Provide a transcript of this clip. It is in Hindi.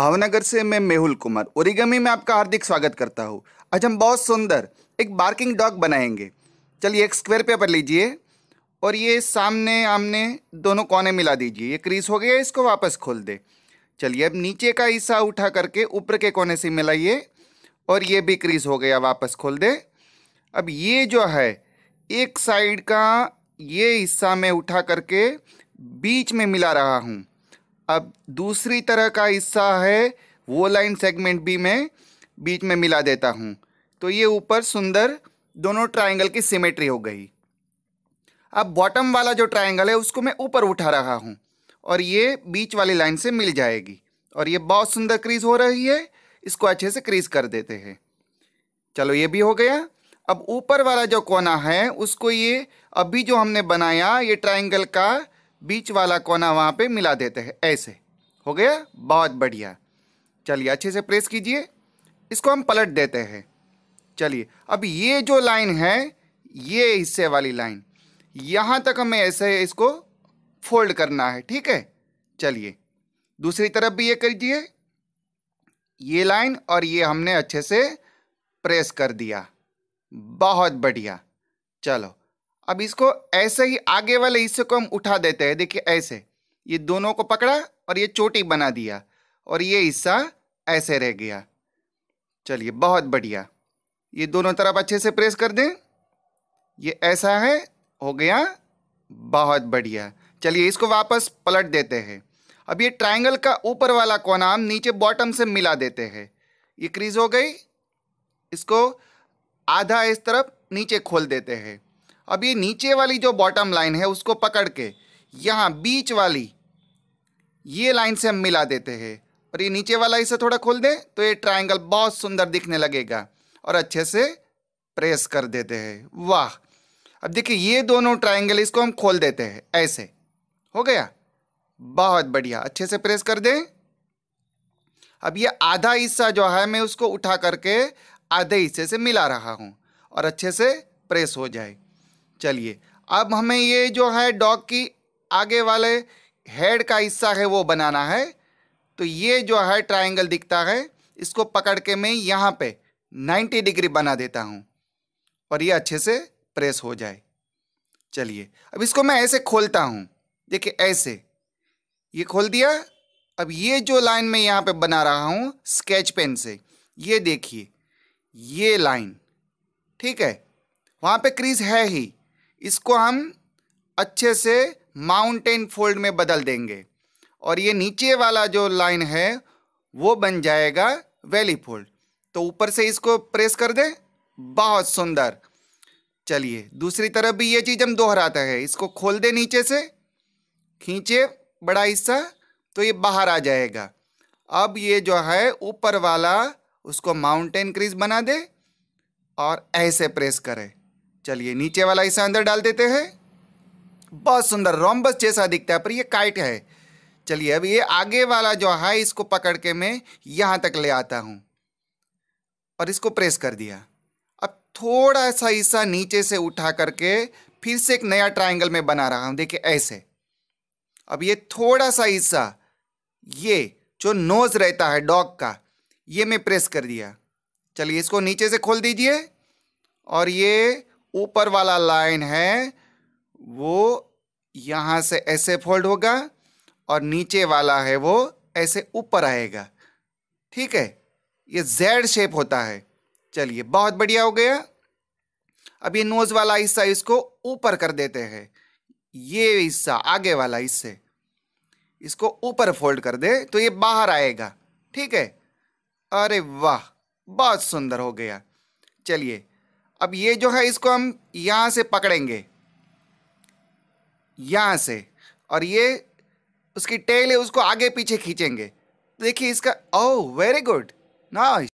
भावनगर से मैं मेहुल कुमार ओरिगमी में आपका हार्दिक स्वागत करता हूँ आज हम बहुत सुंदर एक बार्किंग डॉग बनाएंगे चलिए एक स्क्वायर पेपर लीजिए और ये सामने आमने दोनों कोने मिला दीजिए ये क्रीज हो गया इसको वापस खोल दे चलिए अब नीचे का हिस्सा उठा करके ऊपर के कोने से मिलाइए और ये भी क्रीज हो गया वापस खोल दे अब ये जो है एक साइड का ये हिस्सा मैं उठा करके बीच में मिला रहा हूँ अब दूसरी तरह का हिस्सा है वो लाइन सेगमेंट भी मैं बीच में मिला देता हूँ तो ये ऊपर सुंदर दोनों ट्रायंगल की सिमेट्री हो गई अब बॉटम वाला जो ट्रायंगल है उसको मैं ऊपर उठा रहा हूँ और ये बीच वाली लाइन से मिल जाएगी और ये बहुत सुंदर क्रीज हो रही है इसको अच्छे से क्रीज कर देते हैं चलो ये भी हो गया अब ऊपर वाला जो कोना है उसको ये अभी जो हमने बनाया ये ट्राइंगल का बीच वाला कोना वहाँ पे मिला देते हैं ऐसे हो गया बहुत बढ़िया चलिए अच्छे से प्रेस कीजिए इसको हम पलट देते हैं चलिए अब ये जो लाइन है ये हिस्से वाली लाइन यहाँ तक हमें ऐसे इसको फोल्ड करना है ठीक है चलिए दूसरी तरफ भी ये दिए ये लाइन और ये हमने अच्छे से प्रेस कर दिया बहुत बढ़िया चलो अब इसको ऐसे ही आगे वाले हिस्से को हम उठा देते हैं देखिए ऐसे ये दोनों को पकड़ा और ये चोटी बना दिया और ये हिस्सा ऐसे रह गया चलिए बहुत बढ़िया ये दोनों तरफ अच्छे से प्रेस कर दें ये ऐसा है हो गया बहुत बढ़िया चलिए इसको वापस पलट देते हैं अब ये ट्रायंगल का ऊपर वाला कोना हम नीचे बॉटम से मिला देते हैं ये क्रीज हो गई इसको आधा इस तरफ नीचे खोल देते हैं अब ये नीचे वाली जो बॉटम लाइन है उसको पकड़ के यहाँ बीच वाली ये लाइन से हम मिला देते हैं और ये नीचे वाला इसे थोड़ा खोल दें तो ये ट्राइंगल बहुत सुंदर दिखने लगेगा और अच्छे से प्रेस कर देते हैं वाह अब देखिए ये दोनों ट्राइंगल इसको हम खोल देते हैं ऐसे हो गया बहुत बढ़िया अच्छे से प्रेस कर दें अब ये आधा हिस्सा जो है मैं उसको उठा करके आधे हिस्से से मिला रहा हूँ और अच्छे से प्रेस हो जाए चलिए अब हमें ये जो है डॉग की आगे वाले हेड का हिस्सा है वो बनाना है तो ये जो है ट्रायंगल दिखता है इसको पकड़ के मैं यहाँ पे 90 डिग्री बना देता हूँ और ये अच्छे से प्रेस हो जाए चलिए अब इसको मैं ऐसे खोलता हूँ देखिए ऐसे ये खोल दिया अब ये जो लाइन मैं यहाँ पे बना रहा हूँ स्केच पेन से ये देखिए ये लाइन ठीक है वहाँ पे क्रीज है ही इसको हम अच्छे से माउंटेन फोल्ड में बदल देंगे और ये नीचे वाला जो लाइन है वो बन जाएगा वैली फोल्ड तो ऊपर से इसको प्रेस कर दें बहुत सुंदर चलिए दूसरी तरफ भी ये चीज़ हम दोहराते हैं इसको खोल दे नीचे से खींचे बड़ा हिस्सा तो ये बाहर आ जाएगा अब ये जो है ऊपर वाला उसको माउंटेन क्रीज बना दे और ऐसे प्रेस करें चलिए नीचे वाला इसे अंदर डाल देते हैं बहुत सुंदर रोमबस जैसा दिखता है पर ये काइट है चलिए अब ये आगे वाला जो है इसको पकड़ के मैं यहाँ तक ले आता हूँ और इसको प्रेस कर दिया अब थोड़ा सा हिस्सा नीचे से उठा करके फिर से एक नया ट्रायंगल में बना रहा हूँ देखिए ऐसे अब ये थोड़ा सा हिस्सा ये जो नोज़ रहता है डॉग का ये मैं प्रेस कर दिया चलिए इसको नीचे से खोल दीजिए और ये ऊपर वाला लाइन है वो यहाँ से ऐसे फोल्ड होगा और नीचे वाला है वो ऐसे ऊपर आएगा ठीक है ये जेड शेप होता है चलिए बहुत बढ़िया हो गया अब ये नोज़ वाला हिस्सा इसको ऊपर कर देते हैं ये हिस्सा आगे वाला हिस्से इसको ऊपर फोल्ड कर दे तो ये बाहर आएगा ठीक है अरे वाह बहुत सुंदर हो गया चलिए अब ये जो है इसको हम यहाँ से पकड़ेंगे यहाँ से और ये उसकी टेल है उसको आगे पीछे खींचेंगे देखिए इसका ओ वेरी गुड ना